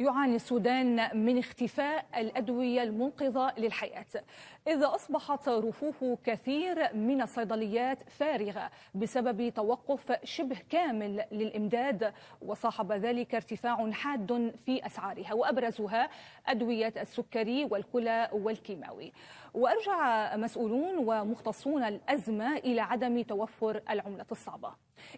يعاني السودان من اختفاء الأدوية المنقذة للحياة إذا أصبحت رفوف كثير من الصيدليات فارغة بسبب توقف شبه كامل للإمداد وصاحب ذلك ارتفاع حاد في أسعارها وأبرزها أدوية السكري والكلى والكيماوي وأرجع مسؤولون ومختصون الأزمة إلى عدم توفر العملة الصعبة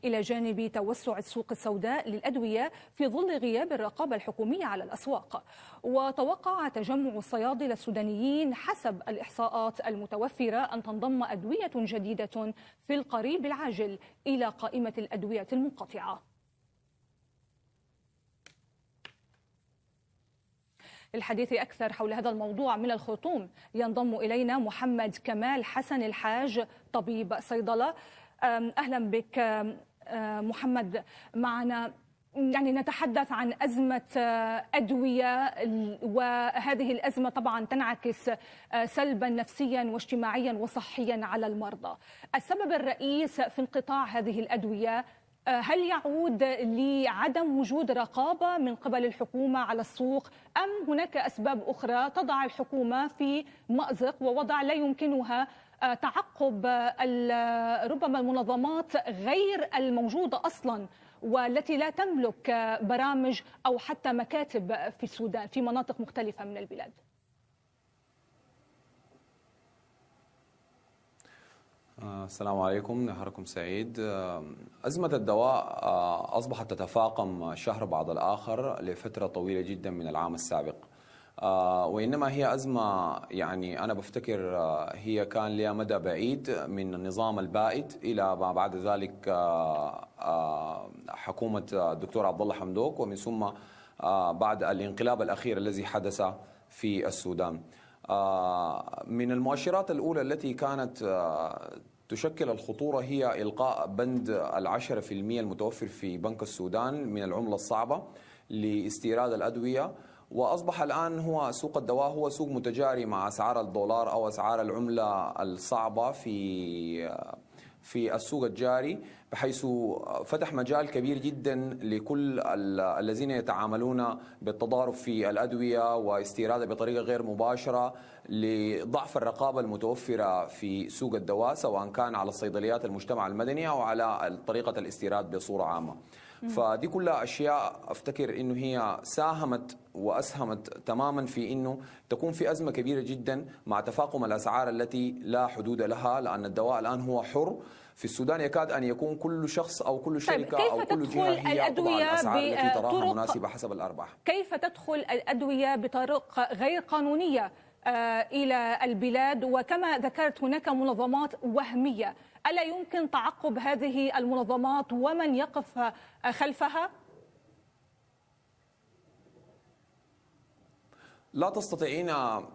إلى جانب توسع السوق السوداء للأدوية في ظل غياب الرقابة الحكومية على الأسواق وتوقع تجمع الصيادلة السودانيين حسب الإحصاءات المتوفرة أن تنضم أدوية جديدة في القريب العاجل إلى قائمة الأدوية المنقطعة للحديث أكثر حول هذا الموضوع من الخرطوم ينضم إلينا محمد كمال حسن الحاج طبيب صيدلة أهلا بك محمد معنا يعني نتحدث عن أزمة أه، أدوية وهذه الأزمة طبعا تنعكس أه، سلبا نفسيا واجتماعيا وصحيا على المرضى السبب الرئيس في انقطاع هذه الأدوية أه، هل يعود لعدم وجود رقابة من قبل الحكومة على السوق أم هناك أسباب أخرى تضع الحكومة في مأزق ووضع لا يمكنها آه، تعقب ربما المنظمات غير الموجودة أصلا والتي لا تملك برامج أو حتى مكاتب في السودان في مناطق مختلفة من البلاد السلام عليكم نهاركم سعيد آه، أزمة الدواء آه، أصبحت تتفاقم شهر بعد الآخر لفترة طويلة جدا من العام السابق آه، وإنما هي أزمة يعني أنا بفتكر آه، هي كان لها مدى بعيد من النظام البائد إلى ما بعد ذلك آه، حكومة الدكتور عبد الله حمدوك ومن ثم بعد الانقلاب الأخير الذي حدث في السودان من المؤشرات الأولى التي كانت تشكل الخطورة هي إلقاء بند العشرة في المية المتوفر في بنك السودان من العملة الصعبة لاستيراد الأدوية واصبح الان هو سوق الدواء هو سوق متجاري مع اسعار الدولار او اسعار العمله الصعبه في في السوق الجاري بحيث فتح مجال كبير جدا لكل الذين يتعاملون بالتضارب في الادويه واستيرادها بطريقه غير مباشره لضعف الرقابه المتوفره في سوق الدواء سواء كان على الصيدليات المجتمع المدني او على طريقه الاستيراد بصوره عامه. فدي كلها اشياء افتكر انه هي ساهمت واسهمت تماما في انه تكون في ازمه كبيره جدا مع تفاقم الاسعار التي لا حدود لها لان الدواء الان هو حر في السودان يكاد ان يكون كل شخص او كل طيب، شركه طيب او كل جهه هي الادويه بطرق مناسبه حسب الارباح كيف تدخل الادويه بطرق غير قانونيه آه، الى البلاد وكما ذكرت هناك منظمات وهميه الا يمكن تعقب هذه المنظمات ومن يقف خلفها لا تستطيعين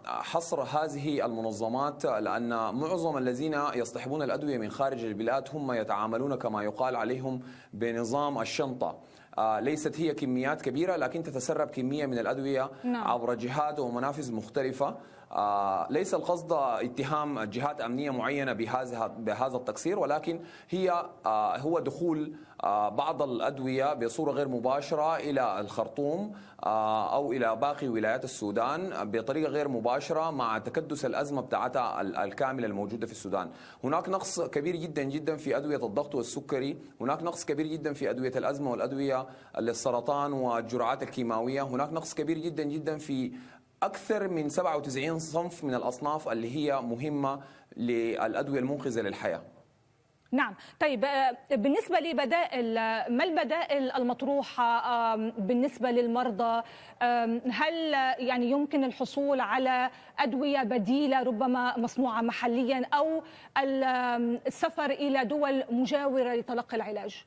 حصر هذه المنظمات لأن معظم الذين يصطحبون الأدوية من خارج البلاد هم يتعاملون كما يقال عليهم بنظام الشنطة آه، ليست هي كميات كبيرة لكن تتسرب كمية من الأدوية نعم. عبر جهات ومنافذ مختلفة آه، ليس القصد اتهام جهات امنيه معينه بهذا بهذا التقصير ولكن هي آه، هو دخول آه، بعض الادويه بصوره غير مباشره الى الخرطوم او الى باقي ولايات السودان بطريقه غير مباشره مع تكدس الازمه بتاعتها الكامله الموجوده في السودان. هناك نقص كبير جدا جدا في ادويه الضغط والسكري، هناك نقص كبير جدا في ادويه الازمه والادويه للسرطان والجرعات الكيماويه، هناك نقص كبير جدا جدا في اكثر من 97 صنف من الاصناف اللي هي مهمه للادويه المنقذه للحياه نعم طيب آه، بالنسبة لبدائل آه، ما البدائل المطروحة بالنسبة للمرضى هل آه، يعني يمكن الحصول على أدوية بديلة ربما مصنوعة محليا أو السفر إلى دول مجاورة لتلقي العلاج؟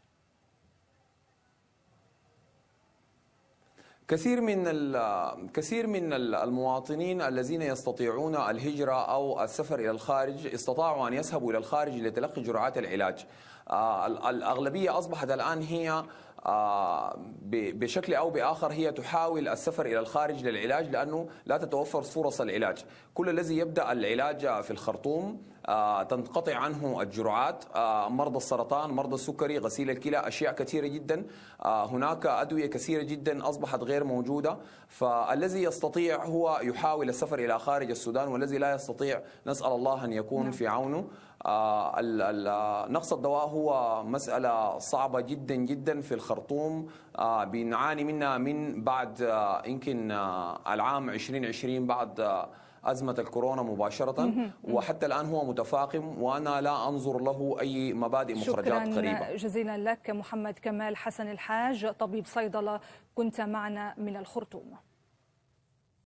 كثير من كثير من المواطنين الذين يستطيعون الهجرة أو السفر إلى الخارج استطاعوا أن يذهبوا إلى الخارج لتلقي جرعات العلاج آه، الأغلبية أصبحت الآن هي آه، بشكل او باخر هي تحاول السفر الى الخارج للعلاج لانه لا تتوفر فرص العلاج، كل الذي يبدا العلاج في الخرطوم آه، تنقطع عنه الجرعات آه، مرضى السرطان مرضى السكري غسيل الكلى أشياء كثيرة جدا آه، هناك أدوية كثيرة جدا أصبحت غير موجودة فالذي يستطيع هو يحاول السفر إلى خارج السودان والذي لا يستطيع نسأل الله أن يكون نعم. في عونه نقص الدواء هو مسألة صعبة جدا جدا في الخرطوم بنعاني منها من بعد يمكن العام 2020 بعد أزمة الكورونا مباشرة وحتى الآن هو متفاقم وأنا لا أنظر له أي مبادئ مخرجات قريبة شكرا جزيلا لك محمد كمال حسن الحاج طبيب صيدلة كنت معنا من الخرطوم